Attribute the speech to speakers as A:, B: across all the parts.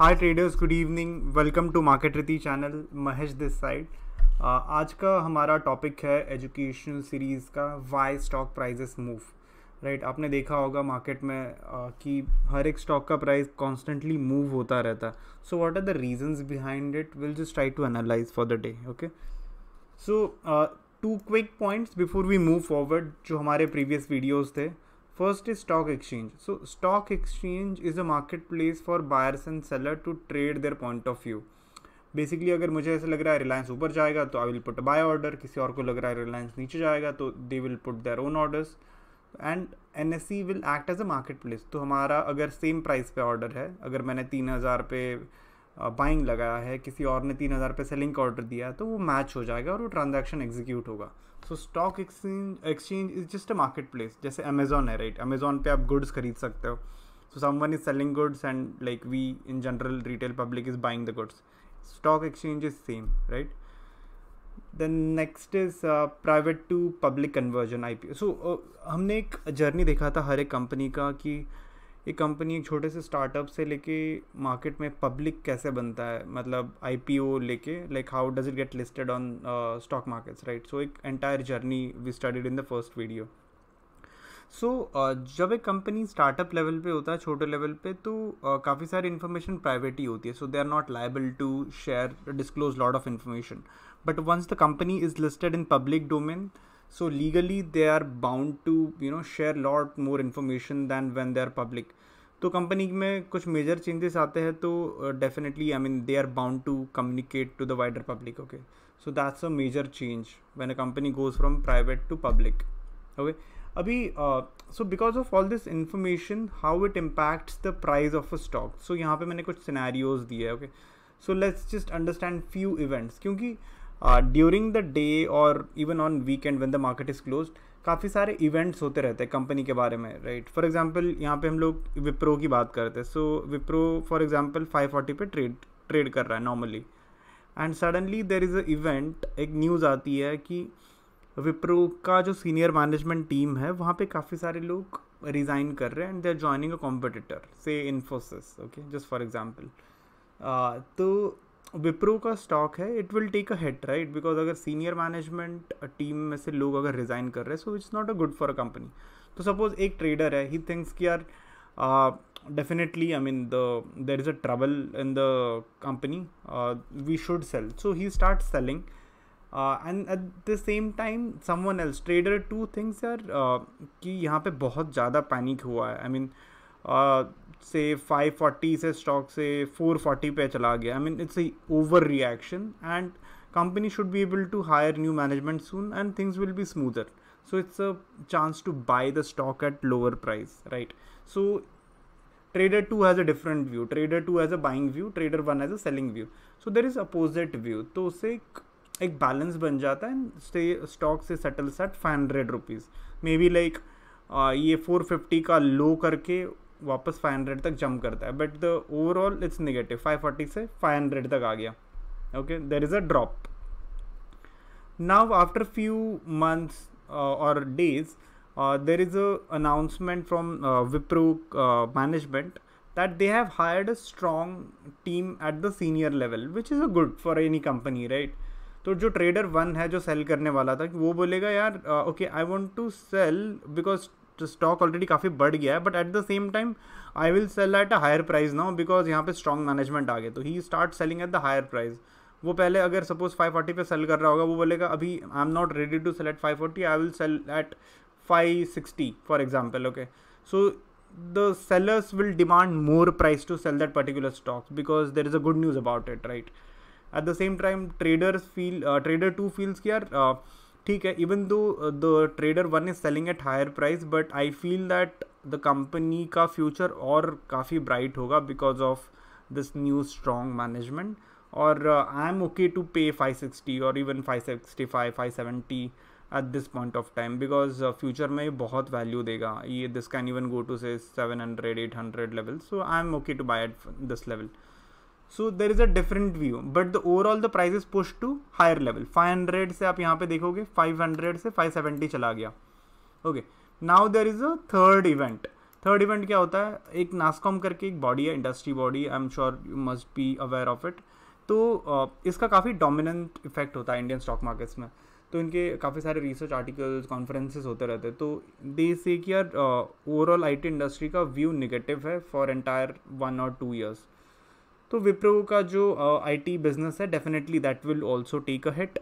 A: Hi traders good evening welcome to market Riti channel Mahesh this side आज का हमारा topic है एजुकेशन सीरीज़ का why stock prices move right आपने देखा होगा मार्केट में uh, कि हर एक स्टॉक का प्राइस कॉन्स्टेंटली मूव होता रहता है so what are the reasons behind it will just try to analyse for the day okay so two quick points before we move forward जो हमारे प्रीवियस वीडियोज़ थे First is stock exchange. So stock exchange is a marketplace for buyers and seller to trade their point of view. Basically अगर मुझे ऐसा लग रहा है रिलायंस ऊपर जाएगा तो I will put buy order किसी और को लग रहा है रिलायंस नीचे जाएगा तो they will put their own orders and N S C will act as a market place तो हमारा अगर सेम प्राइस पे ऑर्डर है अगर मैंने तीन हज़ार पे बाइंग लगाया है किसी और ने तीन हज़ार पे सेलिंग का ऑर्डर दिया है तो वो मैच हो जाएगा और वो ट्रांजैक्शन एग्जीक्यूट होगा so stock exchange exchange is just a market place जैसे अमेजोन है राइट अमेजोन पे आप गुड्स खरीद सकते हो so someone is selling goods and like we in general retail public is buying the goods stock exchange is same right then next is private to public conversion I P सो हमने एक journey देखा था हर एक company का कि uh, एक company एक छोटे से स्टार्टअप से लेके मार्केट में पब्लिक कैसे बनता है मतलब आईपीओ लेके like how does it get listed on stock markets right so एक entire journey we studied in the first video so जब एक कंपनी स्टार्टअप लेवल पे होता है छोटे लेवल पे तो uh, काफ़ी सारी इन्फॉर्मेशन प्राइवेट ही होती है so they are not liable to share disclose lot of information but once the company is listed in public domain so legally they are bound to you know share lot more information than when they are public तो company में कुछ major changes आते हैं तो definitely I mean they are bound to communicate to the wider public okay so that's a major change when a company goes from private to public okay अभी so because of all this information how it impacts the price of a stock so यहाँ पे मैंने कुछ scenarios दिए okay so let's just understand few events क्योंकि uh, during the day और even on weekend when the market is close काफ़ी सारे events होते रहते हैं कंपनी के बारे में राइट फॉर एग्जाम्पल यहाँ पे हम लोग विप्रो की बात करते हैं सो विप्रो फॉर फाइव 540 पर ट्रेड ट्रेड कर रहा है normally and suddenly there is a event एक न्यूज़ आती है कि विप्रो का जो सीनियर मैनेजमेंट टीम है वहाँ पे काफ़ी सारे लोग रिज़ाइन कर रहे हैं and they are joining a competitor से Infosys okay just for example तो विप्रो का स्टॉक है it will take a hit right because अगर सीनियर मैनेजमेंट टीम में से लोग अगर रिज़ाइन कर रहे हैं so it's not a good for a company तो सपोज एक ट्रेडर है ही थिंक्स की आर definitely I mean the there is a trouble in the company we should sell so he start selling and at the same time one else trader two things यार कि यहाँ पे बहुत ज़्यादा panic हुआ है आई मीन से 540 से स्टॉक से 440 पे चला गया I mean it's a over reaction and company should be able to hire new management soon and things will be smoother so it's a chance to buy the stock at lower price right so trader two has a different view trader two has a buying view trader one has a selling view so there is opposite view तो उससे एक एक balance बन जाता है and stock से settles at five hundred rupees may be like ये four fifty का लो करके वापस 500 तक जंप करता है but the overall it's negative 540 से 500 तक आ गया okay there is a drop now after few months और days there is a announcement from Wipro management that they have hired a strong team at the senior level which is a good for any company right तो जो trader one है जो cell करने वाला था वो बोलेगा यार okay I want to sell because stock already काफ़ी बढ़ गया है but at the same time I will sell at a higher price now because यहाँ पे स्ट्रॉन्ग मैनेजमेंट आ गए तो he start selling at the higher price वो पहले अगर सपोज 540 पे सेल कर रहा होगा वो बोलेगा अभी I am not ready to sell at forty I will sell at five sixty for example okay so the sellers will demand more price to sell that particular stock because there is a good news about it right at the same time traders feel trader two feels की आर uh, ठीक है even though the trader one is selling at higher price but I feel that the company का future और काफ़ी bright होगा because of this new strong management और I am okay to pay five sixty और even five five sixty five seventy at this point of time because future में बहुत value देगा ये this can even go to say eight hundred level so I am okay to buy at this level so there is a different view but the overall the price is push to higher level 500 से आप यहाँ पे देखोगे 500 से 570 चला गया okay now there is a third event third event क्या होता है एक नासकॉम करके एक बॉडी है industry body I am sure you must be aware of it तो इसका काफ़ी डोमिनेंट इफेक्ट होता है इंडियन स्टॉक मार्केट्स में तो इनके काफ़ी सारे रिसर्च आर्टिकल्स कॉन्फ्रेंसेस होते रहते हैं तो दे से कि यार ओवरऑल आईटी इंडस्ट्री का व्यू निगेटिव है फॉर एंटायर वन और टू ईयर्स तो विप्रो का जो आईटी बिजनेस है definitely that will also take a hit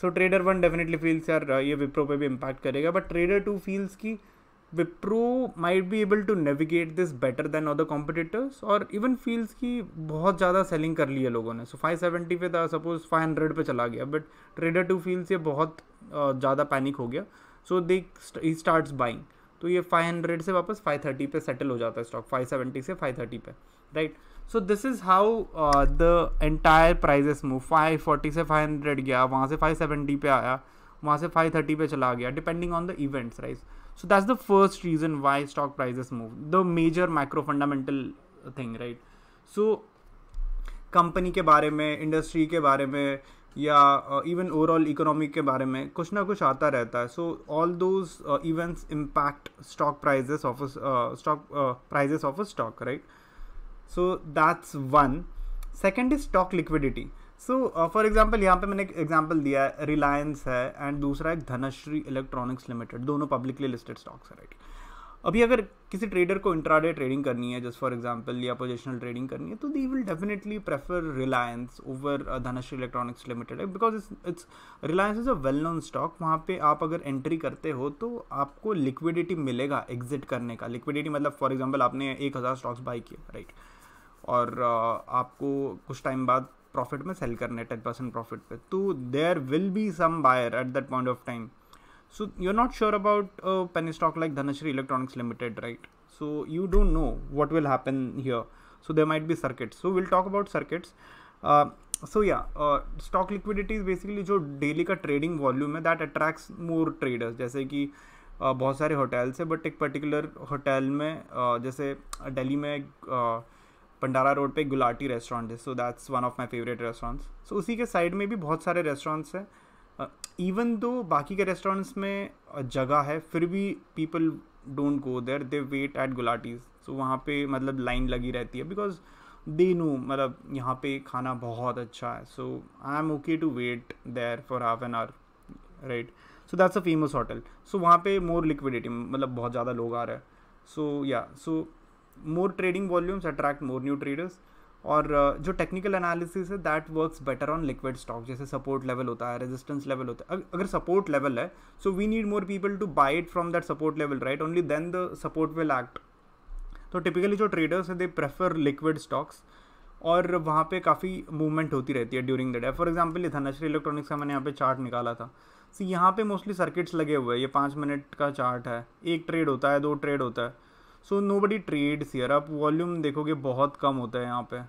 A: so trader one definitely feels यार ये विप्रो पे भी इम्पैक्ट करेगा बट ट्रेडर टू फील्स की Wipro might be able to navigate this better than other competitors और इवन फील्स की बहुत ज़्यादा सेलिंग कर ली है लोगों ने सो फाइव सेवेंटी पे था सपोज फाइव हंड्रेड पर चला गया बट ट्रेडर टू फील्स ये बहुत ज़्यादा पैनिक हो गया सो दे स्टार्ट बाइंग तो ये फाइव हंड्रेड से वापस फाइव थर्टी पे सेटल हो जाता है स्टॉक फाइव सेवेंटी से फाइव थर्टी पे right right? So this is how the entire prices move five forty से फाइव हंड्रेड गया वहाँ से फाइव सेवेंटी पे आया वहाँ से फाइव थर्टी पे चला गया depending on the events rise so that's the first reason why stock prices move the major micro fundamental thing right so company के बारे में इंडस्ट्री के बारे में या इवन ओवरऑल इकोनॉमिक के बारे में कुछ ना कुछ आता रहता है so all those events impact stock prices of stock prices of a stock right so that's one second is stock liquidity so for example यहाँ पे मैंने एक एग्जाम्पल दिया है रिलायंस है एंड दूसरा एक धनश्री इलेक्ट्रॉनिक्स लिमिटेड दोनों पब्लिकली लिस्टेड स्टॉक्स है राइट अभी अगर किसी ट्रेडर को इंट्राडे ट्रेडिंग करनी है जस्ट फॉर एग्जाम्पल या पोजिशनल ट्रेडिंग करनी है तो they will definitely prefer Reliance over Dhanashree electronics limited है because it's it's Reliance is a well known stock वहाँ पे आप अगर एंट्री करते हो तो आपको लिक्विडिटी मिलेगा एग्जिट करने का लिक्विडिटी मतलब फॉर एग्जाम्पल आपने एक हज़ार स्टॉक्स बाई किया राइट right? और आपको कुछ टाइम बाद प्रॉफिट में सेल करना है टेन परसेंट प्रॉफिट पे तो there will be some buyer at that point of time so you are not sure about pen stock like Dhanashree electronics limited right so you don't know what will happen here so there might be circuits so will talk about circuits so या stock liquidity is basically जो daily का trading volume है that attracts more traders जैसे कि बहुत सारे hotels है but एक पर्टिकुलर होटल में जैसे डेली में एक पंडारा रोड पे गुलाटी रेस्टोरेंट है so that's one of my favourite restaurants so उसी के साइड में भी बहुत सारे रेस्टोरेंट्स हैं इवन दो बाकी के रेस्टोरेंट्स में जगह है फिर भी people don't go there they wait at Gulati's so वहाँ पे मतलब लाइन लगी रहती है बिकॉज दे नो मतलब यहाँ पे खाना बहुत अच्छा है so I am okay to wait there for half an hour right so that's a famous hotel so वहाँ पे मोर लिक्विडिटी मतलब बहुत ज़्यादा लोग आ रहे हैं सो या so more trading volumes attract more new traders और uh, जो टेक्निकल एनालिसिस है that works better on liquid stock जैसे सपोर्ट लेवल होता है रेजिस्टेंस लेवल होता है अगर सपोर्ट लेवल है so we need more people to buy it from that support level right only then the support will act तो typically जो traders है दे प्रेफर लिक्विड स्टॉक्स और वहाँ पे काफ़ी मूवमेंट होती रहती है during the day for example ये धनश्री इलेक्ट्रॉनिक्स का मैंने यहाँ पे चार्ट निकाला था सो so, यहाँ पे मोस्टली सर्किट्स लगे हुए हैं ये पाँच मिनट का चार्ट है एक ट्रेड होता है दो ट्रेड होता है सो नो बडी ट्रेड्स यार आप वॉल्यूम देखोगे बहुत कम होता है यहाँ पे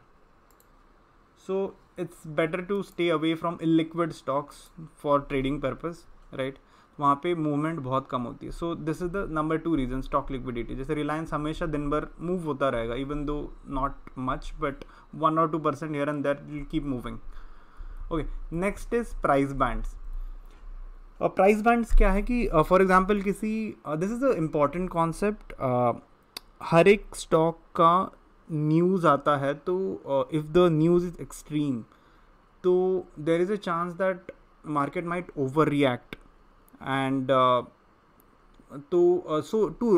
A: so it's better to stay away from illiquid stocks for trading purpose right वहाँ पे मूवमेंट बहुत कम होती है so this is the number two reason stock liquidity जैसे रिलायंस हमेशा दिन भर मूव होता रहेगा इवन दो नॉट मच बट वन और two percent here and that will keep moving okay next is price bands और प्राइस बैंड्स क्या है कि फॉर uh, एग्जाम्पल किसी this is a important concept हर एक स्टॉक का न्यूज़ आता है तो if the news is extreme तो there is a chance that market might over react and तो so to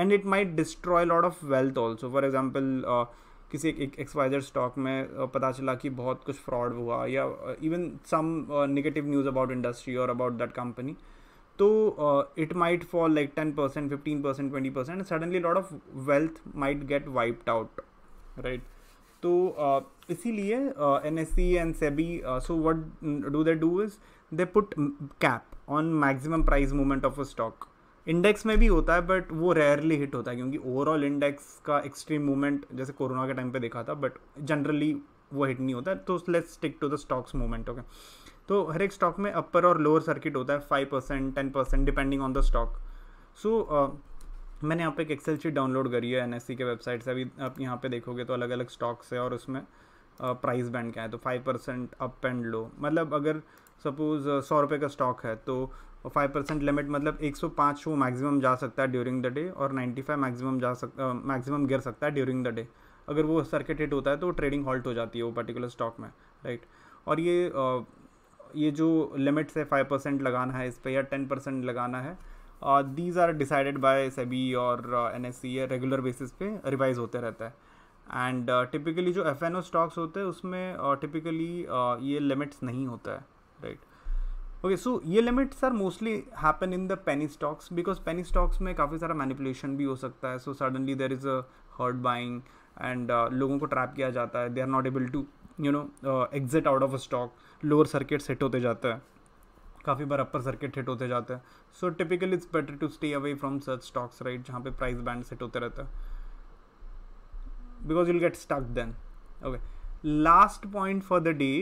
A: and it might destroy lot of wealth also for example किसी एक एक्सवाइजर स्टॉक में पता चला कि बहुत कुछ फ्रॉड हुआ या even some negative news about industry और अबाउट दैट कंपनी तो it might fall like ten percent fifteen percent twenty percent suddenly lot of wealth might get wiped out right तो uh, इसीलिए N S C and SEBI so what do they do is they put cap on maximum price movement of a stock index में भी होता है but वो rarely hit होता है क्योंकि ओवरऑल इंडेक्स का एक्सट्रीम मूवमेंट जैसे कोरोना के टाइम पे देखा था बट जनरली वो हिट नहीं होता तो let's stick to the stocks movement okay तो हर एक स्टॉक में अपर और लोअर सर्किट होता है five percent ten percent depending on the stock so मैंने यहाँ पे एक एक्सेल शीट डाउनलोड करी है एन e के वेबसाइट से अभी आप यहाँ पे देखोगे तो अलग अलग स्टॉक्स है और उसमें प्राइस बैंड क्या है तो five percent up and low मतलब अगर सपोज़ सौ रुपये का स्टॉक है तो फाइव परसेंट लिमिट मतलब एक सौ पाँच वो मैक्सिमम जा सकता है ड्यूरिंग द डे और नाइन्टी फाइव मैक्सिमम जा सक मैक्सिमम गिर सकता है ड्यूरिंग द डे अगर वो सर्किट हिट होता है तो ट्रेडिंग हॉल्ट हो जाती है वो पर्टिकुलर स्टॉक में राइट और ये ये जो लिमिट्स है फाइव परसेंट लगाना है इस पर या टेन परसेंट लगाना है these are decided by SEBI और N S C regular basis पे रिवाइज होते रहता है एंड टिपिकली uh, जो एफ एन ओ स्टॉक्स होते हैं उसमें टिपिकली uh, uh, ये लिमिट्स नहीं होता है राइट ओके सो ये limits are mostly happen in the penny stocks because penny stocks में काफ़ी सारा मैनिपुलेशन भी हो सकता है so suddenly there is a herd buying and लोगों को ट्रैप किया जाता है they are not able to you know exit out of stock lower circuit set होते जाता है काफ़ी बार अपर सर्किट हिट होते जाते हैं so typically it's better to stay away from such stocks right जहाँ पे प्राइस बैंड सेट होते रहता है because you'll get stuck then okay last point for the day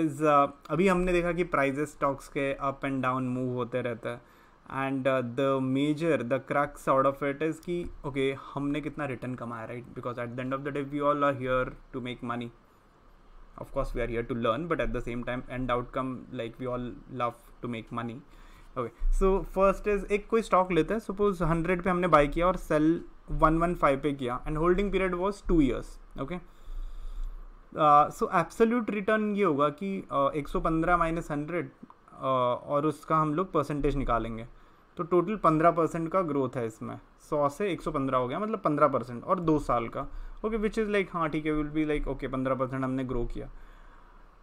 A: is अभी हमने देखा कि प्राइजेस स्टॉक्स के अप एंड डाउन मूव होते रहते हैं and the major the crux out of it is कि ओके हमने कितना रिटर्न कमाया right because at the end of the day we all are here to make money of course we are here to learn but at the same time end outcome like we all love to make money okay so first is एक कोई stock लेते हैं suppose hundred पे हमने bye किया और cell one one five पे किया and holding period was two years okay so absolute return ये होगा कि uh, एक सौ पंद्रह माइनस हंड्रेड uh, और उसका हम लोग परसेंटेज निकालेंगे तो टोटल पंद्रह परसेंट का ग्रोथ है इसमें सौ से एक सौ पंद्रह हो गया मतलब पंद्रह परसेंट और दो साल का ओके विच इज़ लाइक हाँ ठीक है विल बी लाइक ओके पंद्रह परसेंट हमने ग्रो किया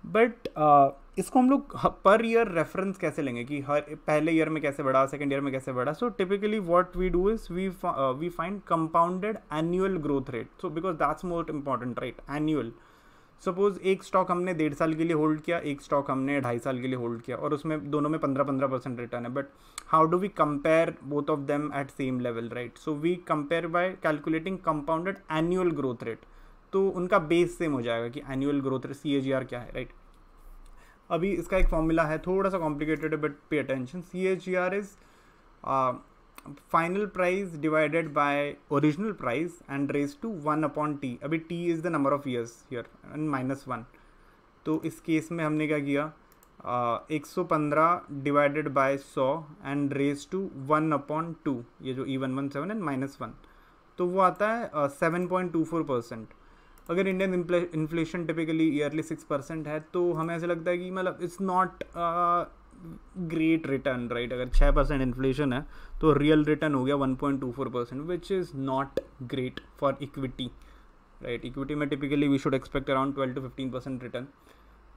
A: बट uh, इसको हम लोग पर ईयर रेफरेंस कैसे लेंगे कि हर पहले ईयर में कैसे बढ़ा सेकेंड ईयर में कैसे बढ़ा so typically what we do is we we find compounded annual growth rate so because that's most important right annual suppose एक स्टॉक हमने डेढ़ साल के लिए होल्ड किया एक स्टॉक हमने ढाई साल के लिए होल्ड किया और उसमें दोनों में पंद्रह पंद्रह परसेंट रिटर्न है but how do we compare both of them at same level right so we compare by calculating compounded annual growth rate तो उनका बेस सेम हो जाएगा कि एनुअल ग्रोथ रेट सी क्या है राइट right? अभी इसका एक फॉर्मूला है थोड़ा सा कॉम्प्लिकेटेड है but pay attention C H G R is final price divided by original price and raise to one upon T अभी T is the number of years here and minus one तो इस case में हमने क्या किया एक सौ पंद्रह डिवाइडेड बाय सौ and raise to one upon two ये जो ई one one seven and minus one तो वो आता है seven point two four percent अगर Indian inflation typically yearly six percent है तो हमें ऐसा लगता है कि मतलब it's not great return right अगर छः परसेंट इन्फ्लेशन है तो रियल रिटर्न हो गया one point two four percent which is not great for equity right equity में typically we should expect around twelve to fifteen percent return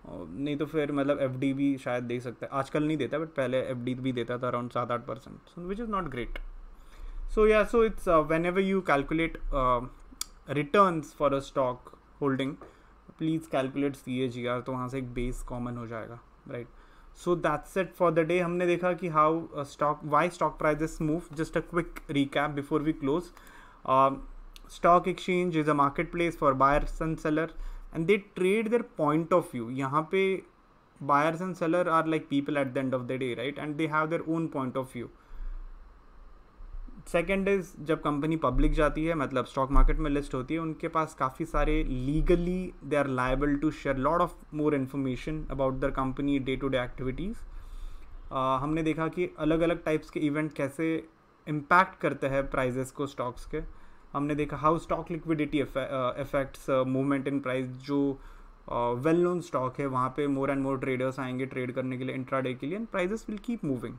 A: नहीं तो फिर मतलब एफ डी भी शायद दे सकता है आजकल नहीं देता बट पहले एफ डी भी देता था अराउंड सात आठ percent which is not great so या so it's whenever you calculate return for a stock holding please calculate C A G R तो वहाँ से एक बेस कॉमन हो जाएगा right right? So that's it for the day हमने देखा कि how stock why stock prices move just a quick recap before we close stock exchange is a market place for buyers and seller and they trade their point of view यहाँ पे buyers and seller are like people at the end of the day right and they have their own point of view second is जब company public जाती है मतलब stock market में list होती है उनके पास काफ़ी सारे legally they are liable to share lot of more information about their company day to day activities हमने देखा कि अलग अलग टाइप्स के इवेंट कैसे इम्पैक्ट करते हैं प्राइजेस को स्टॉक्स के हमने देखा how stock liquidity effects movement in price जो वेल नोन स्टॉक है वहाँ पे मोर एंड मोर ट्रेडर्स आएंगे ट्रेड करने के लिए इंट्राडे के लिए and prices will keep moving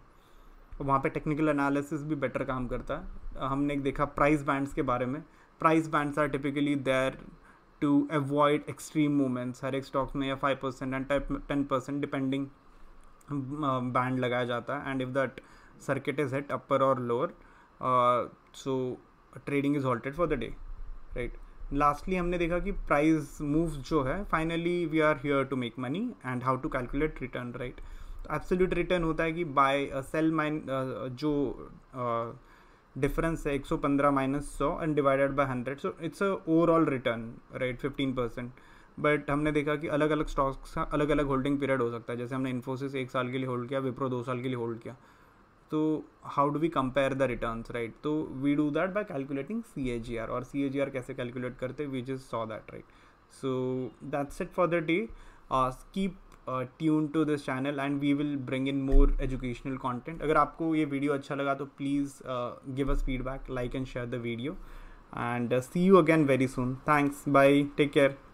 A: तो वहाँ पे टेक्निकल एनालिसिस भी बेटर काम करता है हमने देखा प्राइस बैंड्स के बारे में price bands are typically there to avoid extreme movements हर एक स्टॉक में या five percent and ten percent depending band लगाया जाता है and if that circuit is hit upper और lower so trading is halted for the day right lastly हमने देखा कि प्राइस मूव जो है finally we are here to make money and how to calculate return right absolute return होता है कि buy sell minus जो डिफरेंस uh, है 115 minus 100 and divided by 100 so it's a overall return right 15 percent but हमने देखा कि अलग अलग स्टॉक्स का अलग अलग होल्डिंग पीरियड हो सकता है जैसे हमने इन्फोसिस एक साल के लिए होल्ड किया विप्रो दो साल के लिए होल्ड किया तो how do we compare the return right तो we do that by calculating C A G R और सी ए जी आर कैसे कैलकुलेट करते we just saw that right so that's it for the day keep tune to this channel and we will bring in more educational content अगर आपको ये video अच्छा लगा तो please give us feedback like and share the video and C you again very soon thanks bye take care